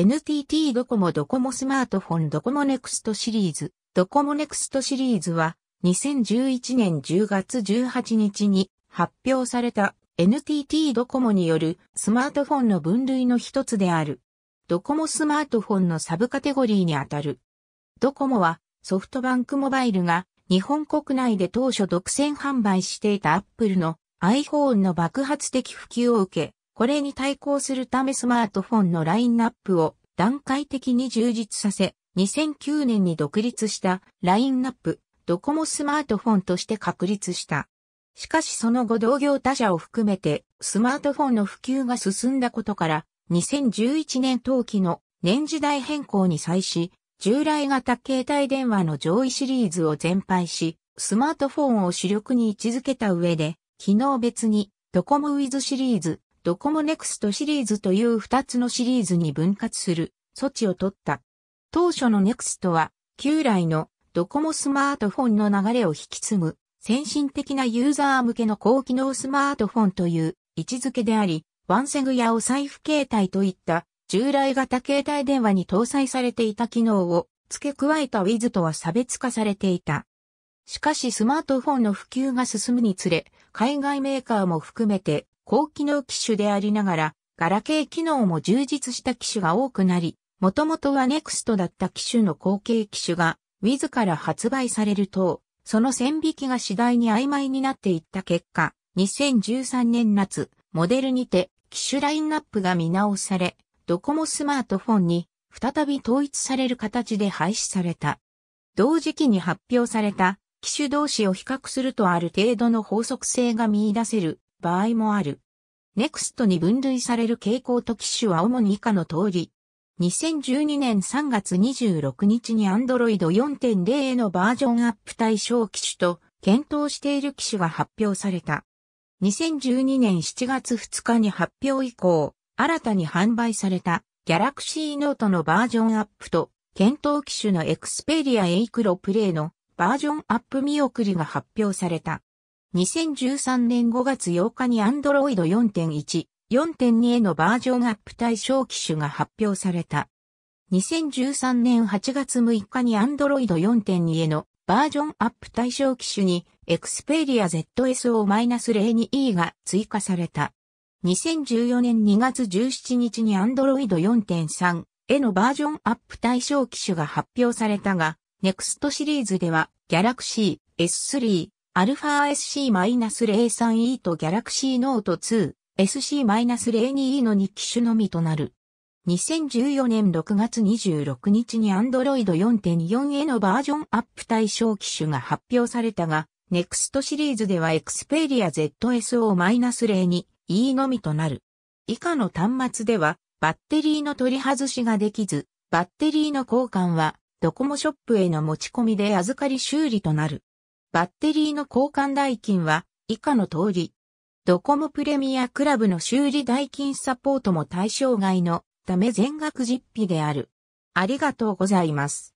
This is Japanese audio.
NTT ドコモドコモスマートフォンドコモネクストシリーズ、ドコモネクストシリーズは、2011年10月18日に発表された NTT ドコモによるスマートフォンの分類の一つである。ドコモスマートフォンのサブカテゴリーにあたる。ドコモはソフトバンクモバイルが日本国内で当初独占販売していたアップルの iPhone の爆発的普及を受け、これに対抗するためスマートフォンのラインナップを段階的に充実させ、2009年に独立したラインナップ、ドコモスマートフォンとして確立した。しかしその後同業他社を含めてスマートフォンの普及が進んだことから2011年冬季の年次代変更に際し従来型携帯電話の上位シリーズを全廃しスマートフォンを主力に位置づけた上で機能別にドコモウィズシリーズ、ドコモネクストシリーズという2つのシリーズに分割する措置を取った。当初のネクストは旧来のドコモスマートフォンの流れを引き継ぐ先進的なユーザー向けの高機能スマートフォンという位置づけであり、ワンセグやお財布携帯といった従来型携帯電話に搭載されていた機能を付け加えたウィズとは差別化されていた。しかしスマートフォンの普及が進むにつれ、海外メーカーも含めて高機能機種でありながら、ガラケー機能も充実した機種が多くなり、もともとは NEXT だった機種の後継機種が、自ら発売されると、その線引きが次第に曖昧になっていった結果、2013年夏、モデルにて、機種ラインナップが見直され、ドコモスマートフォンに再び統一される形で廃止された。同時期に発表された機種同士を比較するとある程度の法則性が見出せる場合もある。ネクストに分類される傾向と機種は主に以下の通り。2012年3月26日に Android 4.0へのバージョンアップ対象機種と検討している機種が発表された。2012年7月2日に発表以降、新たに販売された Galaxy Note のバージョンアップと検討機種の Xperia A クロプレイのバージョンアップ見送りが発表された。2013年5月8日に Android 4.1、4.2へのバージョンアップ対象機種が発表された。2013年8月6日に Android 4.2へのバージョンアップ対象機種に Xperia ZSO-02E が追加された。2014年2月17日に Android 4.3へのバージョンアップ対象機種が発表されたが、NEXT シリーズでは Galaxy S3、α-SC-03E と Galaxy Note 2 SC-02E の2機種のみとなる。2014年6月26日に Android 4.4へのバージョンアップ対象機種が発表されたが、NEXT シリーズでは Xperia ZSO-02E のみとなる。以下の端末では、バッテリーの取り外しができず、バッテリーの交換は、ドコモショップへの持ち込みで預かり修理となる。バッテリーの交換代金は以下の通り。ドコモプレミアクラブの修理代金サポートも対象外のため全額実費である。ありがとうございます。